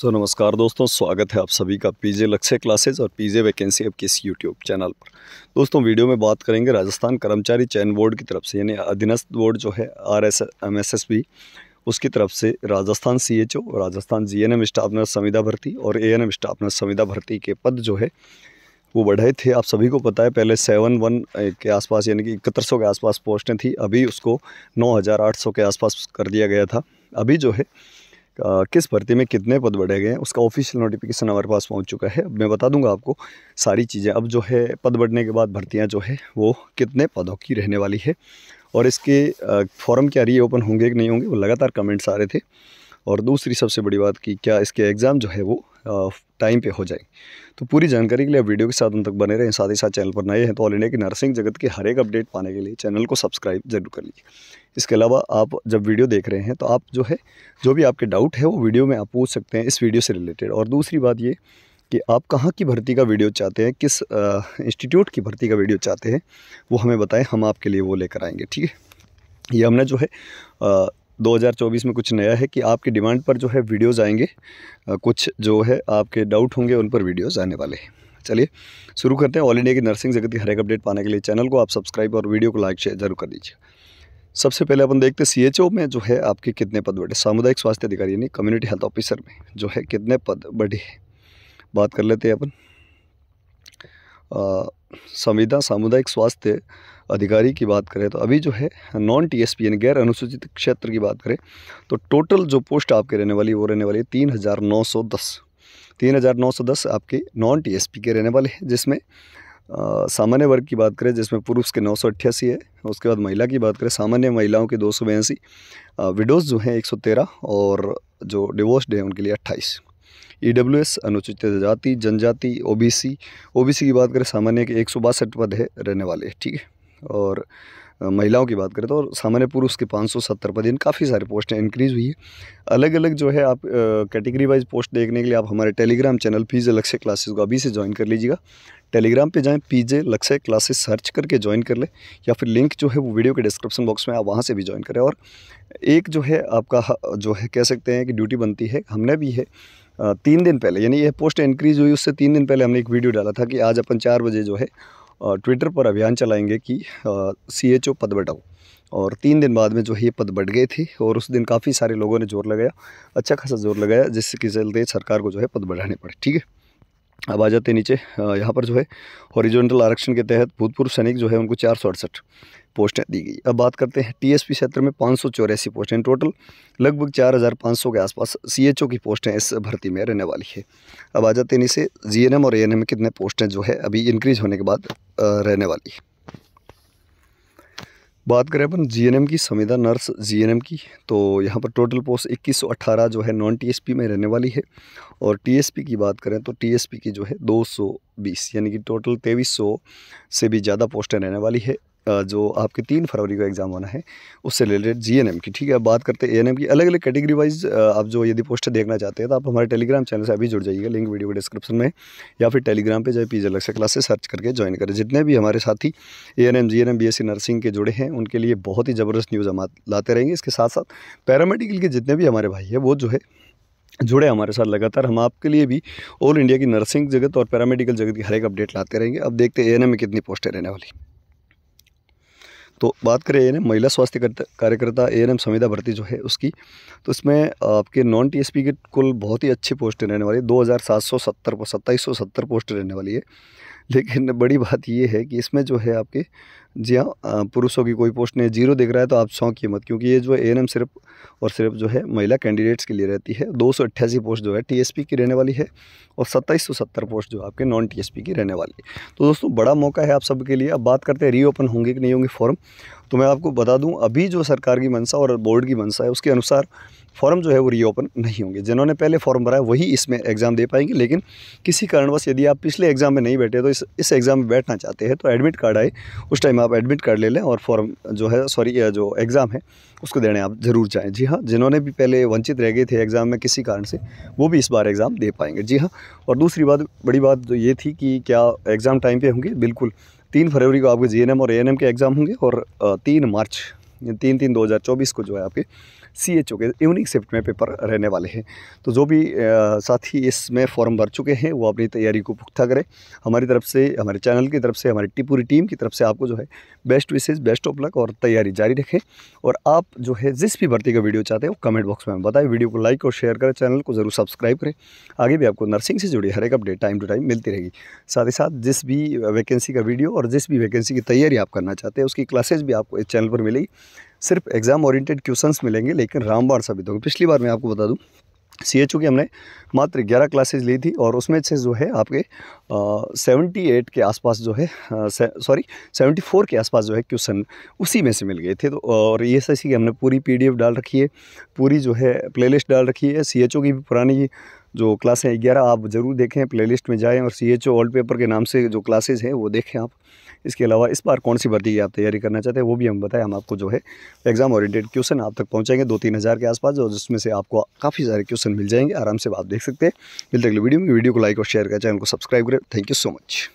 सो so, नमस्कार दोस्तों स्वागत है आप सभी का पीजे लक्ष्य क्लासेस और पीजे वैकेंसी अब किस यूट्यूब चैनल पर दोस्तों वीडियो में बात करेंगे राजस्थान कर्मचारी चयन बोर्ड की तरफ से यानी अधीनस्थ बोर्ड जो है R S M S S B उसकी तरफ से Rajasthan C H O Rajasthan G N M staff nurse संविदा भर्ती और A N M staff nurse संविदा भर्ती के पद जो है वो बढ़े थे आप सभी को पता है पहले सेवन वन के आसपास यानी कि इकहत्तर सौ के आसपास पोस्टें थी अभी उसको नौ हज़ार आठ सौ के आसपास कर दिया गया था अभी जो है किस भर्ती में कितने पद बढ़े गए हैं उसका ऑफिशियल नोटिफिकेशन हमारे पास पहुंच चुका है अब मैं बता दूंगा आपको सारी चीज़ें अब जो है पद बढ़ने के बाद भर्तियां जो है वो कितने पदों की रहने वाली है और इसके फॉर्म क्या रीओपन होंगे कि नहीं होंगे वो लगातार कमेंट्स आ रहे थे और दूसरी सबसे बड़ी बात कि क्या इसके एग्ज़ाम जो है वो टाइम पे हो जाए तो पूरी जानकारी के लिए आप वीडियो के साथ उन तक बने रहें साथ ही साथ चैनल पर नए हैं तो ऑल इंडिया की नर्सिंग जगत के हर एक अपडेट पाने के लिए चैनल को सब्सक्राइब जरूर कर लीजिए इसके अलावा आप जब वीडियो देख रहे हैं तो आप जो है जो भी आपके डाउट है वो वीडियो में आप पूछ सकते हैं इस वीडियो से रिलेटेड और दूसरी बात ये कि आप कहाँ की भर्ती का वीडियो चाहते हैं किस इंस्टीट्यूट की भर्ती का वीडियो चाहते हैं वो हमें बताएं हम आपके लिए वो लेकर आएंगे ठीक है ये हमने जो है 2024 में कुछ नया है कि आपकी डिमांड पर जो है वीडियोज़ आएंगे कुछ जो है आपके डाउट होंगे उन पर वीडियोज़ आने वाले हैं चलिए शुरू करते हैं ऑल इंडिया की नर्सिंग जगत की हर एक अपडेट पाने के लिए चैनल को आप सब्सक्राइब और वीडियो को लाइक शेयर जरूर कर दीजिए सबसे पहले अपन देखते हैं सीएचओ में जो है आपके कितने पद बढ़े सामुदायिक स्वास्थ्य अधिकारी यानी कम्युनिटी हेल्थ ऑफिसर में जो है कितने पद बढ़े बात कर लेते हैं अपन संविदा सामुदायिक स्वास्थ्य अधिकारी की बात करें तो अभी जो है नॉन टी एस पी यानी गैर अनुसूचित क्षेत्र की बात करें तो टोटल जो पोस्ट आपके रहने वाली वो रहने वाली है तीन हज़ार नौ सौ दस तीन हज़ार नौ सौ दस आपके नॉन टी एस पी के रहने वाले हैं जिसमें सामान्य वर्ग की बात करें जिसमें पुरुष के नौ सौ अट्ठासी है उसके बाद महिला की बात करें सामान्य महिलाओं के दो सौ बयासी विडोज़ जो हैं एक सौ तेरह और जो डिवोर्सड हैं उनके लिए अट्ठाईस ई डब्ल्यू एस अनुसूचित जाति जनजाति O B C O B C की बात करें सामान्य के एक सौ बासठ पद है रहने वाले ठीक है और महिलाओं की बात करें तो और सामान्य पुरुष के पाँच सौ सत्तर पद इन काफ़ी सारे पोस्ट हैं इंक्रीज़ हुई है अलग अलग जो है आप कैटेगरी वाइज पोस्ट देखने के लिए आप हमारे टेलीग्राम चैनल पीजे लक्ष्य क्लासेस को अभी से ज्वाइन कर लीजिएगा टेलीग्राम पे जाएं पीजे लक्ष्य क्लासेस सर्च करके ज्वाइन कर ले या फिर लिंक जो है वो वीडियो के डिस्क्रिप्शन बॉक्स में आप वहाँ से भी ज्वाइन करें और एक जो है आपका जो है कह सकते हैं कि ड्यूटी बनती है हमने भी है तीन दिन पहले यानी यह पोस्ट इंक्रीज़ हुई उससे तीन दिन पहले हमने एक वीडियो डाला था कि आज अपन चार बजे जो है ट्विटर पर अभियान चलाएंगे कि सी एच ओ पद बटाओ और तीन दिन बाद में जो है ये पद बढ़ गए थे और उस दिन काफ़ी सारे लोगों ने जोर लगाया अच्छा खासा जोर लगाया जिसके चलते सरकार को जो है पद बढ़ाने पड़े ठीक है अब आ जाते नीचे यहाँ पर जो है हॉरिजॉन्टल आरक्षण के तहत भूतपूर्व सैनिक जो है उनको चार सौ अड़सठ पोस्टें दी गई अब बात करते हैं टीएसपी क्षेत्र में पाँच सौ चौरासी पोस्टें टोटल लगभग चार हज़ार पाँच सौ के आसपास सीएचओ की पोस्टें इस भर्ती में रहने वाली है अब आ जाते हैं इसे जीएनएम और एएनएम में कितने पोस्टें जो है अभी इंक्रीज होने के बाद रहने वाली है बात करें अपन जीएनएम की संविदा नर्स जीएनएम की तो यहाँ पर टोटल पोस्ट 2118 जो है नॉन टीएसपी में रहने वाली है और टीएसपी की बात करें तो टीएसपी की जो है 220 यानी कि टोटल 2300 से भी ज़्यादा पोस्टें रहने वाली है जो आपके तीन फरवरी को एग्ज़ाम होना है उससे रिलेटेड जी एन एम की ठीक है अब बात करते हैं ए एन एम की अलग अलग कैटेगरी वाइज आप जो यदि पोस्टर देखना चाहते हैं तो आप हमारे टेलीग्राम चैनल से अभी जुड़ जाइएगा लिंक वीडियो डिस्क्रिप्शन में या फिर टेलीग्राम पर जाए पी अलग से क्लासेस सर्च करके ज्वाइन करें जितने भी हमारे साथी A N M G N M B S C nursing के जुड़े हैं उनके लिए बहुत ही ज़बरदस्त न्यूज़ हम लाते रहेंगे इसके साथ साथ पैरामेडिकल के जितने भी हमारे भाई हैं वो जो है जुड़े हमारे साथ लगातार हम आपके लिए भी ऑल इंडिया की नर्सिंग जगत और पैरामेडिकल जगत की हर एक अपडेट लाते रहेंगे अब देखते हैं ए में कितनी पोस्टें रहने वाली तो बात करें ए महिला स्वास्थ्य कार्यकर्ता ए एन संविदा भर्ती जो है उसकी तो इसमें आपके नॉन टीएसपी के कुल बहुत ही अच्छी पोस्टें रहने वाली है दो हज़ार सात सौ सत्तर सत्ताईस सौ सत्तर पोस्ट रहने वाली है लेकिन बड़ी बात ये है कि इसमें जो है आपके जी हाँ पुरुषों की कोई पोस्ट नहीं जीरो देख रहा है तो आप शौक की मत क्योंकि ये जो ए एन सिर्फ और सिर्फ जो है महिला कैंडिडेट्स के लिए रहती है दो सौ अट्ठासी पोस्ट जो है टीएसपी की रहने वाली है और सत्ताईस सौ सत्तर पोस्ट जो आपके नॉन टीएसपी की रहने वाली है तो दोस्तों बड़ा मौका है आप सबके लिए अब बात करते हैं रीओपन होंगे कि नहीं होंगे फॉर्म तो मैं आपको बता दूं अभी जो सरकार की मंशा और बोर्ड की मंशा है उसके अनुसार फॉर्म जो है वो रीओपन नहीं होंगे जिन्होंने पहले फॉर्म भरा है वही इसमें एग्ज़ाम दे पाएंगे लेकिन किसी कारणवश यदि आप पिछले एग्ज़ाम में नहीं बैठे तो इस इस एग्ज़ाम में बैठना चाहते हैं तो एडमिट कार्ड आए उस टाइम आप एडमिट कार्ड ले लें और फॉर्म जो है सॉरी जो एग्ज़ाम है उसको देने आप ज़रूर जाएँ जी हाँ जिन्होंने भी पहले वंचित रह गए थे एग्ज़ाम में किसी कारण से वो भी इस बार एग्ज़ाम दे पाएंगे जी हाँ और दूसरी बात बड़ी बात ये थी कि क्या एग्ज़ाम टाइम पर होंगे बिल्कुल तीन फरवरी को आपके जी और ए के एग्ज़ाम होंगे और तीन मार्च तीन तीन चौबीस को जो है आपके सी एच ओ के इवनिंग शिफ्ट में पेपर रहने वाले हैं तो जो भी साथी इसमें फॉर्म भर चुके हैं वो अपनी तैयारी को पुख्ता करें हमारी तरफ से हमारे चैनल की तरफ से हमारी पूरी टीम की तरफ से आपको जो है best wishes best of luck और तैयारी जारी रखें और आप जो है जिस भी भर्ती का वीडियो चाहते हैं वो कमेंट बॉक्स में बताएं वीडियो को लाइक और शेयर करें चैनल को ज़रूर सब्सक्राइब करें आगे भी आपको नर्सिंग से जुड़ी हर एक अपडेट टाइम टू टाइम मिलती रहेगी साथ ही साथ जिस भी वैकेंसी का वीडियो और जिस भी वैकेंसी की तैयारी आप करना चाहते हैं उसकी क्लासेज भी आपको इस चैनल पर मिलेगी सिर्फ एग्ज़ाम ओरिएंटेड क्वेश्चंस मिलेंगे लेकिन रामबाण साबित होंगे पिछली बार मैं आपको बता दूँ सी एच की हमने मात्र 11 क्लासेज ली थी और उसमें से जो है आपके सेवेंटी एट के आसपास जो है सॉरी 74 फोर के आसपास जो है क्वेश्चन उसी में से मिल गए थे तो और ये एस की हमने पूरी पीडीएफ डाल रखी है पूरी जो है प्लेलिस्ट डाल रखी है सी की भी पुरानी जो क्लासें ग्यारह आप ज़रूर देखें प्लेलिस्ट में जाएँ और C H O old paper के नाम से जो क्लासेज हैं वो देखें आप इसके अलावा इस बार कौन सी भर्ती की आप तैयारी करना चाहते हैं वो भी हम बताएं हम आपको जो है एग्ज़ाम ओरिएंटेड क्वेश्चन आप तक पहुँचाएंगे दो तीन हज़ार के आसपास और जिसमें से आपको काफ़ी सारे क्वेश्चन मिल जाएंगे आराम से आप देख सकते हैं मिलते अगले वीडियो में वीडियो को लाइक और शेयर करें चैनल को सब्सक्राइब करें थैंक यू सो मच